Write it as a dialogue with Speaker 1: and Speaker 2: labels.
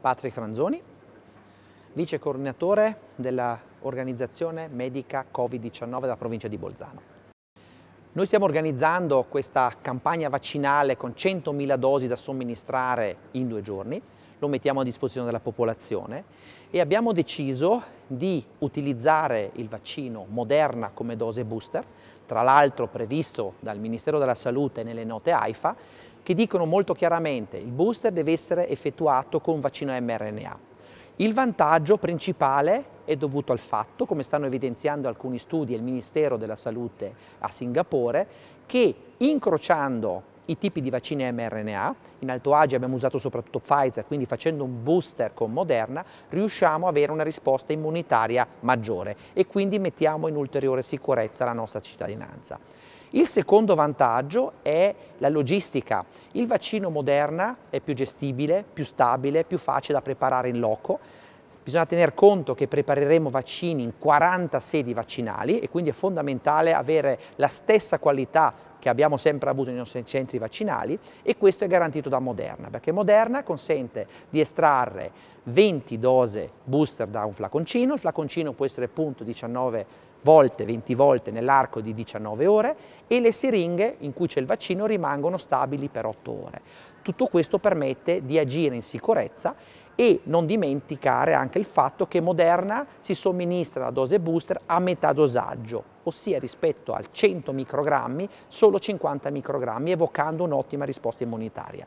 Speaker 1: Patrick Franzoni, vice coordinatore dell'organizzazione medica Covid-19 della provincia di Bolzano. Noi stiamo organizzando questa campagna vaccinale con 100.000 dosi da somministrare in due giorni, lo mettiamo a disposizione della popolazione e abbiamo deciso di utilizzare il vaccino Moderna come dose booster, tra l'altro previsto dal Ministero della Salute nelle note AIFA, che dicono molto chiaramente che il booster deve essere effettuato con vaccino mRNA. Il vantaggio principale è dovuto al fatto, come stanno evidenziando alcuni studi e il Ministero della Salute a Singapore, che incrociando i tipi di vaccini mRNA, in Alto Adige abbiamo usato soprattutto Pfizer, quindi facendo un booster con Moderna, riusciamo ad avere una risposta immunitaria maggiore e quindi mettiamo in ulteriore sicurezza la nostra cittadinanza. Il secondo vantaggio è la logistica. Il vaccino Moderna è più gestibile, più stabile, più facile da preparare in loco. Bisogna tener conto che prepareremo vaccini in 40 sedi vaccinali e quindi è fondamentale avere la stessa qualità che abbiamo sempre avuto nei nostri centri vaccinali e questo è garantito da Moderna, perché Moderna consente di estrarre 20 dose booster da un flaconcino, il flaconcino può essere punto 19 volte, 20 volte nell'arco di 19 ore e le siringhe in cui c'è il vaccino rimangono stabili per 8 ore. Tutto questo permette di agire in sicurezza e non dimenticare anche il fatto che Moderna si somministra la dose booster a metà dosaggio, ossia rispetto al 100 microgrammi solo 50 microgrammi evocando un'ottima risposta immunitaria.